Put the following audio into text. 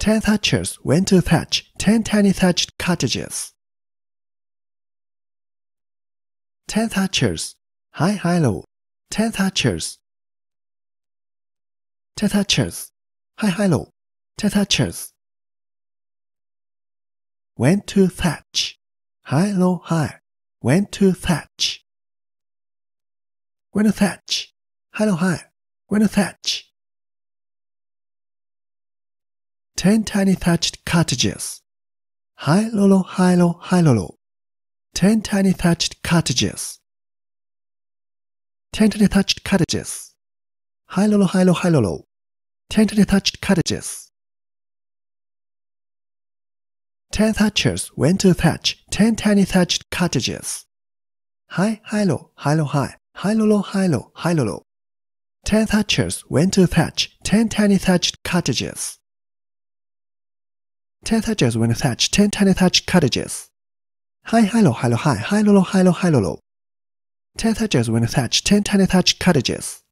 Ten thatchers went to thatch ten tiny thatched cottages. Ten thatchers, high high low, ten thatchers. Ten thatchers, high high low, ten thatchers. Went to thatch, high low high. went to thatch. Went to thatch, high low high. went to thatch. 10 tiny thatched cottages. Hi lolo, hi lolo hi lolo. 10 tiny thatched cottages. 10 tiny thatched cottages. Hi lolo, hi lolo hi lolo. 10 tiny thatched cottages. 10 thatchers went to thatch 10 tiny thatched cottages. Hi, hi lolo hi lolo hi. Hi lolo, hi hi lolo. 10 thatchers went to thatch 10 tiny thatched cottages. 10 thatches when thatched 10 tiny thatched cottages. Hi, hi, hello hi, low, hi, hi, low, low, hi, low, hi, low, low. 10 thatches when thatched 10 tiny thatched cottages.